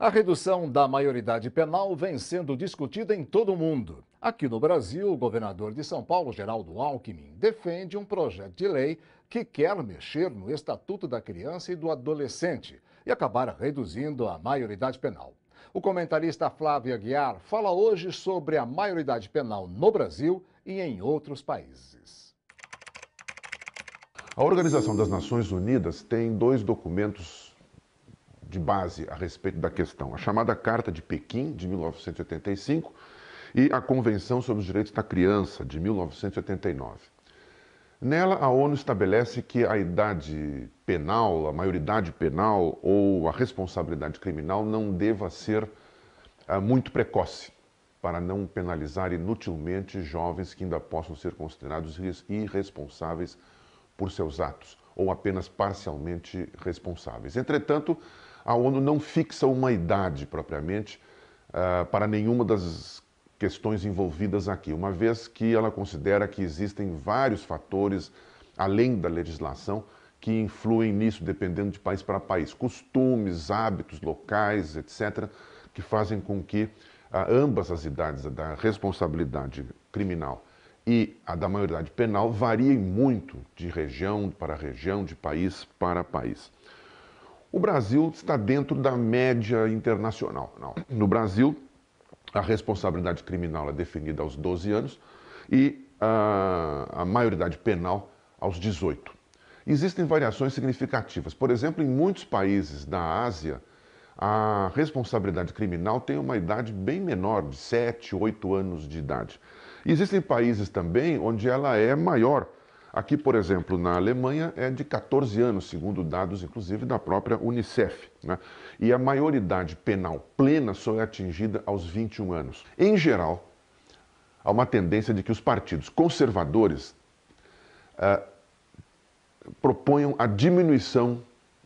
A redução da maioridade penal vem sendo discutida em todo o mundo. Aqui no Brasil, o governador de São Paulo, Geraldo Alckmin, defende um projeto de lei que quer mexer no Estatuto da Criança e do Adolescente e acabar reduzindo a maioridade penal. O comentarista Flávio Aguiar fala hoje sobre a maioridade penal no Brasil e em outros países. A Organização das Nações Unidas tem dois documentos de base a respeito da questão, a chamada Carta de Pequim, de 1985, e a Convenção sobre os Direitos da Criança, de 1989. Nela, a ONU estabelece que a idade penal, a maioridade penal ou a responsabilidade criminal não deva ser uh, muito precoce, para não penalizar inutilmente jovens que ainda possam ser considerados irresponsáveis por seus atos ou apenas parcialmente responsáveis. Entretanto, a ONU não fixa uma idade propriamente uh, para nenhuma das questões envolvidas aqui, uma vez que ela considera que existem vários fatores além da legislação que influem nisso, dependendo de país para país, costumes, hábitos locais, etc., que fazem com que ah, ambas as idades, a da responsabilidade criminal e a da maioridade penal, variem muito de região para região, de país para país. O Brasil está dentro da média internacional. Não. No Brasil, a responsabilidade criminal é definida aos 12 anos e a, a maioridade penal aos 18. Existem variações significativas. Por exemplo, em muitos países da Ásia, a responsabilidade criminal tem uma idade bem menor, de 7, 8 anos de idade. Existem países também onde ela é maior, Aqui, por exemplo, na Alemanha é de 14 anos, segundo dados inclusive da própria Unicef. Né? E a maioridade penal plena só é atingida aos 21 anos. Em geral, há uma tendência de que os partidos conservadores uh, proponham a diminuição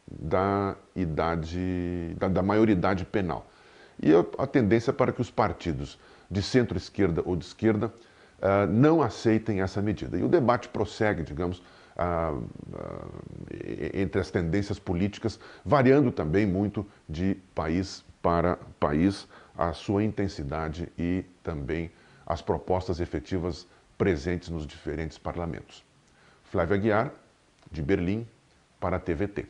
da idade, da, da maioridade penal. E a tendência é para que os partidos de centro-esquerda ou de esquerda uh, não aceitem essa medida. E o debate prossegue, digamos, uh, entre as tendências políticas, variando também muito de país para país, a sua intensidade e também as propostas efetivas presentes nos diferentes parlamentos. Flávia Aguiar, de Berlim, para a TVT.